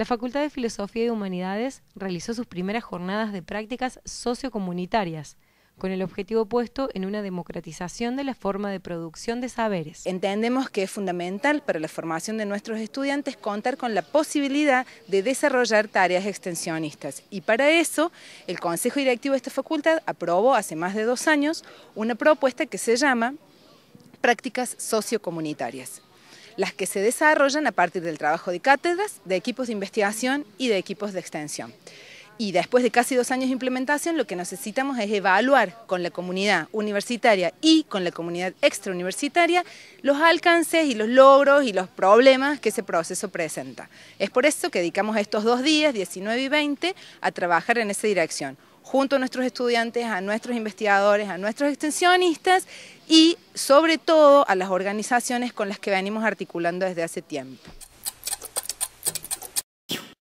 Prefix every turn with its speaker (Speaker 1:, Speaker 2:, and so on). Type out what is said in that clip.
Speaker 1: La Facultad de Filosofía y Humanidades realizó sus primeras jornadas de prácticas sociocomunitarias con el objetivo puesto en una democratización de la forma de producción de saberes. Entendemos que es fundamental para la
Speaker 2: formación de nuestros estudiantes contar con la posibilidad de desarrollar tareas extensionistas y para eso el Consejo Directivo de esta facultad aprobó hace más de dos años una propuesta que se llama Prácticas Sociocomunitarias las que se desarrollan a partir del trabajo de cátedras, de equipos de investigación y de equipos de extensión. Y después de casi dos años de implementación, lo que necesitamos es evaluar con la comunidad universitaria y con la comunidad extrauniversitaria los alcances y los logros y los problemas que ese proceso presenta. Es por eso que dedicamos estos dos días, 19 y 20, a trabajar en esa dirección junto a nuestros estudiantes, a nuestros investigadores, a nuestros extensionistas y sobre todo a las organizaciones con las que venimos articulando desde hace tiempo.